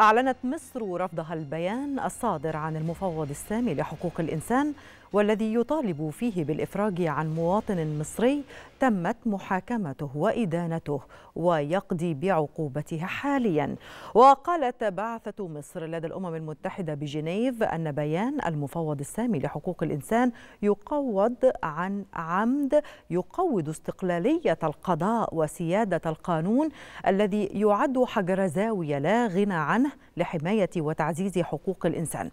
أعلنت مصر رفضها البيان الصادر عن المفوض السامي لحقوق الإنسان والذي يطالب فيه بالإفراج عن مواطن مصري تمت محاكمته وإدانته ويقضي بعقوبتها حاليا وقالت بعثة مصر لدى الأمم المتحدة بجنيف أن بيان المفوض السامي لحقوق الإنسان يقوض عن عمد يقوض استقلالية القضاء وسيادة القانون الذي يعد حجر زاوية لا غنى عنه لحماية وتعزيز حقوق الإنسان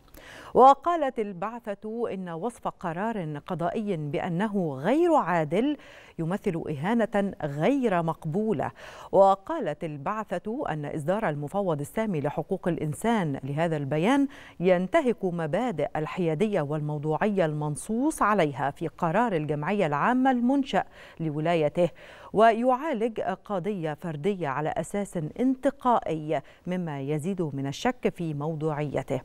وقالت البعثة إن وصف قرار قضائي بأنه غير عادل يمثل إهانة غير مقبولة وقالت البعثة أن إصدار المفوض السامي لحقوق الإنسان لهذا البيان ينتهك مبادئ الحيادية والموضوعية المنصوص عليها في قرار الجمعية العامة المنشأ لولايته ويعالج قضية فردية على أساس انتقائي مما يزيد من الشك في موضوعيته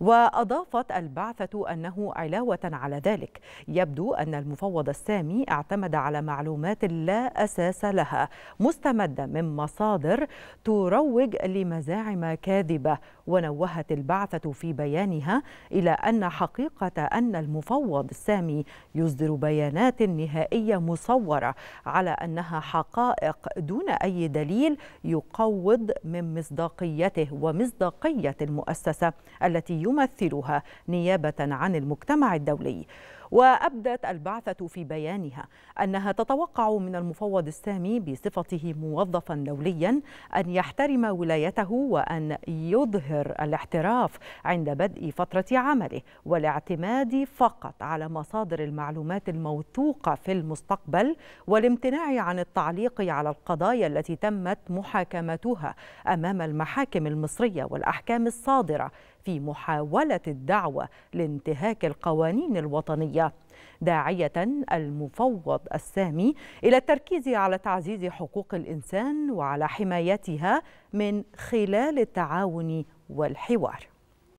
وأضافت البعثة أنه علاوة على ذلك يبدو أن المفوض السامي اعتمد على معلومات لا أساس لها مستمدة من مصادر تروج لمزاعم كاذبة ونوهت البعثة في بيانها إلى أن حقيقة أن المفوض السامي يصدر بيانات نهائية مصورة على أنها حقائق دون أي دليل يقوض من مصداقيته ومصداقية المؤسسة التي يمثلها نيابة عن المجتمع الدولي وأبدت البعثة في بيانها أنها تتوقع من المفوض السامي بصفته موظفا دوليا أن يحترم ولايته وأن يظهر الاحتراف عند بدء فترة عمله والاعتماد فقط على مصادر المعلومات الموثوقة في المستقبل والامتناع عن التعليق على القضايا التي تمت محاكمتها أمام المحاكم المصرية والأحكام الصادرة في محاولة الدعوة لانتهاك القوانين الوطنية الدولية داعية المفوض السامي إلى التركيز على تعزيز حقوق الإنسان وعلى حمايتها من خلال التعاون والحوار